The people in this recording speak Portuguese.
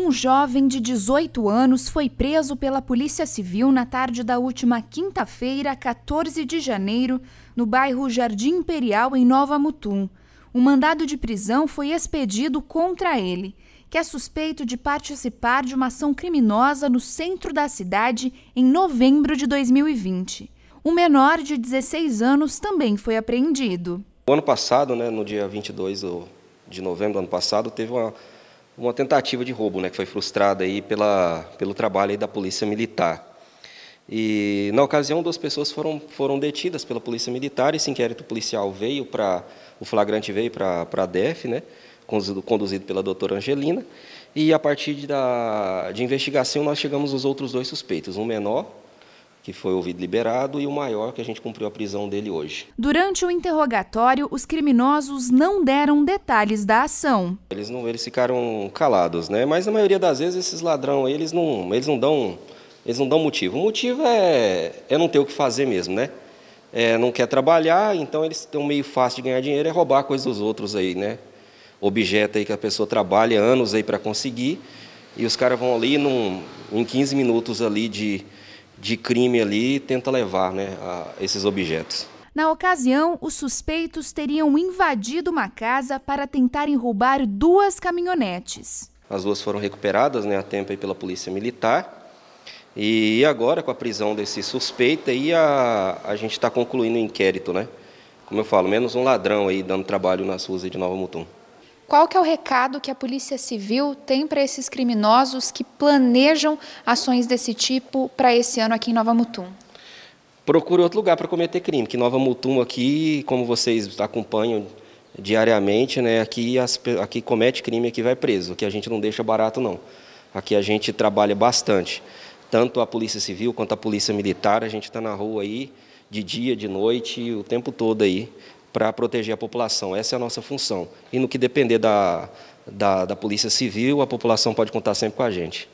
Um jovem de 18 anos foi preso pela Polícia Civil na tarde da última quinta-feira, 14 de janeiro, no bairro Jardim Imperial, em Nova Mutum. O mandado de prisão foi expedido contra ele, que é suspeito de participar de uma ação criminosa no centro da cidade em novembro de 2020. Um menor de 16 anos também foi apreendido. O ano passado, né, no dia 22 de novembro do ano passado, teve uma uma tentativa de roubo, né, que foi frustrada aí pela, pelo trabalho aí da polícia militar. E na ocasião, duas pessoas foram, foram detidas pela polícia militar. Esse inquérito policial veio para o flagrante veio para a DEF, né, conduzido, conduzido pela doutora Angelina. E a partir da, de investigação, nós chegamos os outros dois suspeitos, um menor que foi ouvido liberado, e o maior, que a gente cumpriu a prisão dele hoje. Durante o interrogatório, os criminosos não deram detalhes da ação. Eles não, eles ficaram calados, né? Mas na maioria das vezes esses ladrão, eles não, eles não dão, eles não dão motivo. O motivo é, é não ter o que fazer mesmo, né? É, não quer trabalhar, então eles têm um meio fácil de ganhar dinheiro é roubar coisas dos outros aí, né? Objeto aí que a pessoa trabalha anos aí para conseguir, e os caras vão ali num, em 15 minutos ali de de crime ali e tenta levar né, esses objetos. Na ocasião, os suspeitos teriam invadido uma casa para tentarem roubar duas caminhonetes. As duas foram recuperadas né, a tempo pela Polícia Militar. E agora, com a prisão desse suspeito, aí a, a gente está concluindo o inquérito, né? Como eu falo, menos um ladrão aí dando trabalho nas ruas de Nova Mutum. Qual que é o recado que a Polícia Civil tem para esses criminosos que planejam ações desse tipo para esse ano aqui em Nova Mutum? Procure outro lugar para cometer crime, que Nova Mutum aqui, como vocês acompanham diariamente, né, aqui, as, aqui comete crime, aqui vai preso, que a gente não deixa barato não. Aqui a gente trabalha bastante, tanto a Polícia Civil quanto a Polícia Militar, a gente está na rua aí, de dia, de noite, o tempo todo aí, para proteger a população. Essa é a nossa função. E no que depender da, da, da Polícia Civil, a população pode contar sempre com a gente.